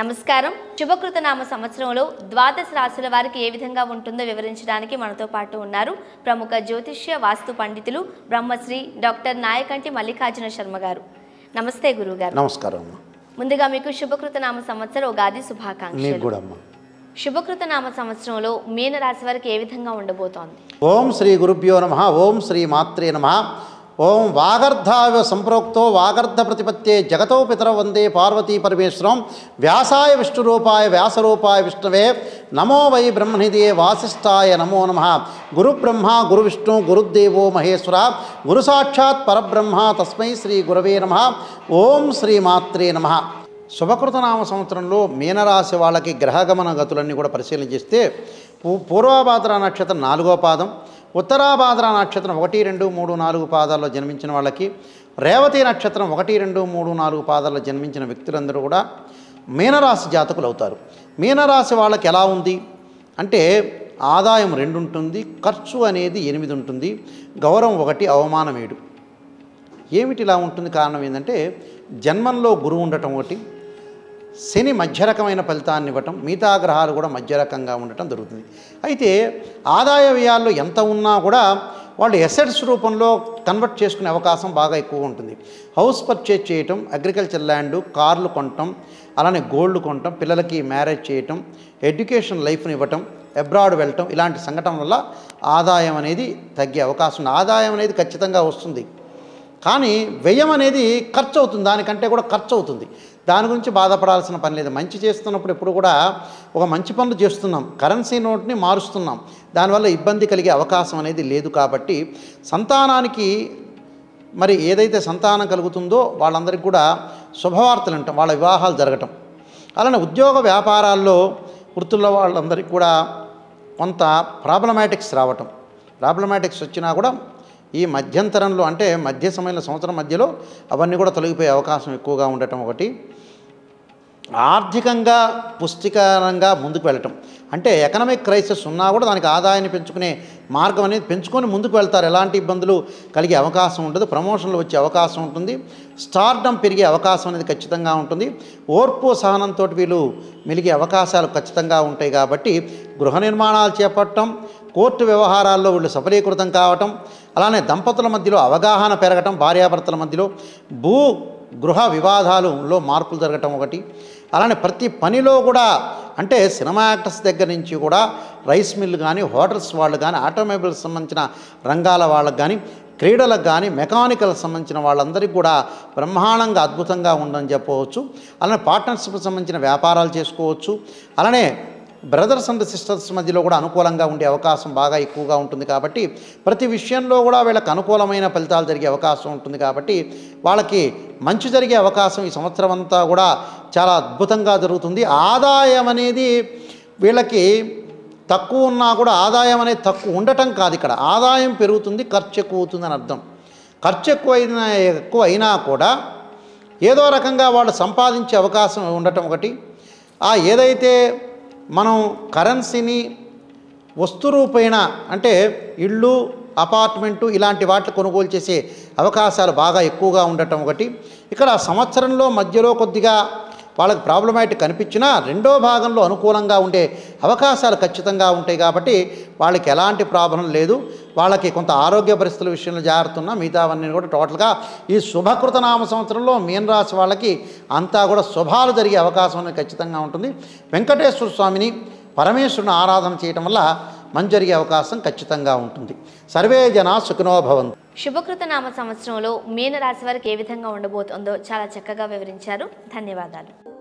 నమస్కారం శుభకృతనామ సంవత్సరంలో ద్వాదశ రాశుల వారికి ఏ విధంగా ఉంటుందో వివరించడానికి మనతో పాటు ఉన్నారు ప్రముఖ జ్యోతిష్య వాస్తు పండితులు బ్రహ్మశ్రీ డాక్టర్ నాయకంటి మల్లికార్జున శర్మ గారు నమస్తే గురుగారు నమస్కారం ముందుగా మీకు శుభకృతనామ సంవత్సరం ఉగాది శుభాకాంక్షలు శుభకృతనామ సంవత్సరంలో మీన రాశి వారికి ఏ విధంగా ఉండబోతోంది ఓం శ్రీ గురుభ్యో నమ ఓం శ్రీ మాత్రే నమ ఓం వాగర్ధావ సంప్రోక్తో వాగర్ధ ప్రతిపత్తే జగతో పితర వందే పార్వతీ పరమేశ్వరం వ్యాసాయ విష్ణురూపాయ వ్యాసరూపాయ విష్ణవే నమో వై బ్రహ్మనిదే వాసిష్టాయ నమో నమ గురుబ్రహ్మ గురు విష్ణు గురుదేవో మహేశ్వర గురు సాక్షాత్ పరబ్రహ్మ తస్మై శ్రీ గురవే నమ ఓం శ్రీమాత్రే నమ శుభకృతనామ సంవత్సరంలో మీనరాశి వాళ్ళకి గ్రహగమన గతులన్నీ కూడా పరిశీలన చేస్తే పూర్వాభాద్ర నక్షత్రం నాలుగో పాదం ఉత్తరాభాద్ర నక్షత్రం ఒకటి రెండు మూడు నాలుగు పాదాల్లో జన్మించిన వాళ్ళకి రేవతి నక్షత్రం ఒకటి రెండు మూడు నాలుగు పాదాల్లో జన్మించిన వ్యక్తులందరూ కూడా మీనరాశి జాతకులు అవుతారు మీనరాశి వాళ్ళకి ఎలా ఉంది అంటే ఆదాయం రెండు ఉంటుంది ఖర్చు అనేది ఎనిమిది ఉంటుంది గౌరవం ఒకటి అవమానం ఏడు ఏమిటి ఇలా ఉంటుంది కారణం ఏంటంటే జన్మంలో గురువు ఉండటం ఒకటి శని మధ్యరకమైన ఫలితాన్ని ఇవ్వటం మిగతా గ్రహాలు కూడా మధ్యరకంగా ఉండటం జరుగుతుంది అయితే ఆదాయ వ్యయాల్లో ఎంత ఉన్నా కూడా వాళ్ళు ఎసెట్స్ రూపంలో కన్వర్ట్ చేసుకునే అవకాశం బాగా ఎక్కువ ఉంటుంది హౌస్ పర్చేజ్ చేయటం అగ్రికల్చర్ ల్యాండ్ కార్లు కొనటం అలానే గోల్డ్ కొనటం పిల్లలకి మ్యారేజ్ చేయటం ఎడ్యుకేషన్ లైఫ్ని ఇవ్వటం అబ్రాడ్ వెళ్ళటం ఇలాంటి సంఘటన వల్ల ఆదాయం అనేది తగ్గే అవకాశం ఆదాయం అనేది ఖచ్చితంగా వస్తుంది కానీ వ్యయం అనేది ఖర్చు అవుతుంది దానికంటే కూడా ఖర్చు అవుతుంది దాని గురించి బాధపడాల్సిన పని లేదు మంచి చేస్తున్నప్పుడు ఎప్పుడు కూడా ఒక మంచి పనులు చేస్తున్నాం కరెన్సీ నోట్ని మారుస్తున్నాం దానివల్ల ఇబ్బంది కలిగే అవకాశం అనేది లేదు కాబట్టి సంతానానికి మరి ఏదైతే సంతానం కలుగుతుందో వాళ్ళందరికీ కూడా శుభవార్తలు అంటాం వాళ్ళ వివాహాలు జరగటం అలానే ఉద్యోగ వ్యాపారాల్లో వృత్తుల్లో వాళ్ళందరికీ కూడా కొంత ప్రాబ్లమాటిక్స్ రావటం ప్రాబ్లమాటిక్స్ వచ్చినా కూడా ఈ మధ్యంతరంలో అంటే మధ్య సమయంలో సంవత్సరం మధ్యలో అవన్నీ కూడా తొలగిపోయే అవకాశం ఎక్కువగా ఉండటం ఒకటి ఆర్థికంగా పుష్టికరంగా ముందుకు వెళ్ళటం అంటే ఎకనామిక్ క్రైసిస్ ఉన్నా కూడా దానికి ఆదాయాన్ని పెంచుకునే మార్గం అనేది పెంచుకొని ముందుకు వెళ్తారు ఎలాంటి ఇబ్బందులు కలిగే అవకాశం ఉండదు ప్రమోషన్లు వచ్చే అవకాశం ఉంటుంది స్టార్డం పెరిగే అవకాశం అనేది ఖచ్చితంగా ఉంటుంది ఓర్పు సహనంతో వీళ్ళు మెలిగే అవకాశాలు ఖచ్చితంగా ఉంటాయి కాబట్టి గృహ నిర్మాణాలు చేపట్టడం కోర్టు వ్యవహారాల్లో వీళ్ళు సఫలీకృతం కావటం అలానే దంపతుల మధ్యలో అవగాహన పెరగటం భార్యాభర్తల మధ్యలో భూ గృహ వివాదాలలో మార్పులు జరగటం ఒకటి అలానే ప్రతి పనిలో కూడా అంటే సినిమా యాక్టర్స్ దగ్గర నుంచి కూడా రైస్ మిల్ కానీ హోటల్స్ వాళ్ళు కానీ ఆటోమొబైల్స్ సంబంధించిన రంగాల వాళ్ళకు కానీ క్రీడలకు కానీ మెకానికల్ సంబంధించిన వాళ్ళందరికీ కూడా బ్రహ్మాండంగా అద్భుతంగా ఉందని చెప్పవచ్చు అలానే పార్ట్నర్షిప్ సంబంధించిన వ్యాపారాలు చేసుకోవచ్చు అలానే బ్రదర్స్ అండ్ సిస్టర్స్ మధ్యలో కూడా అనుకూలంగా ఉండే అవకాశం బాగా ఎక్కువగా ఉంటుంది కాబట్టి ప్రతి విషయంలో కూడా వీళ్ళకి అనుకూలమైన ఫలితాలు జరిగే అవకాశం ఉంటుంది కాబట్టి వాళ్ళకి మంచి జరిగే అవకాశం ఈ సంవత్సరం అంతా కూడా చాలా అద్భుతంగా జరుగుతుంది ఆదాయం అనేది వీళ్ళకి తక్కువ ఉన్నా కూడా ఆదాయం అనేది తక్కువ ఉండటం కాదు ఇక్కడ ఆదాయం పెరుగుతుంది ఖర్చు ఎక్కువ అవుతుంది అని అర్థం ఖర్చు ఎక్కువ అయినా ఎక్కువ అయినా కూడా ఏదో రకంగా వాళ్ళు సంపాదించే అవకాశం ఉండటం ఒకటి ఆ ఏదైతే మనం కరెన్సీని వస్తు అంటే ఇళ్ళు అపార్ట్మెంటు ఇలాంటి వాటిని కొనుగోలు చేసే అవకాశాలు బాగా ఎక్కువగా ఉండటం ఒకటి ఇక్కడ సంవత్సరంలో మధ్యలో కొద్దిగా వాళ్ళకి ప్రాబ్లమాటిక్ కనిపించినా రెండో భాగంలో అనుకూలంగా ఉండే అవకాశాలు ఖచ్చితంగా ఉంటాయి కాబట్టి వాళ్ళకి ఎలాంటి ప్రాబ్లం లేదు వాళ్ళకి కొంత ఆరోగ్య పరిస్థితుల విషయంలో జాగ్రత్త ఉన్నా మిగతావన్నీ కూడా టోటల్గా ఈ శుభకృత నామ సంవత్సరంలో మీనరాశి వాళ్ళకి అంతా కూడా శుభాలు జరిగే అవకాశం అనేది ఖచ్చితంగా ఉంటుంది వెంకటేశ్వర స్వామిని పరమేశ్వరుని ఆరాధన చేయటం వల్ల మంచి జరిగే అవకాశం ఖచ్చితంగా ఉంటుంది సర్వే జన సుఖనోభవం శుభకృత నామ సంవత్సరంలో మీనరాశి వారికి ఏ విధంగా ఉండబోతుందో చాలా చక్కగా వివరించారు ధన్యవాదాలు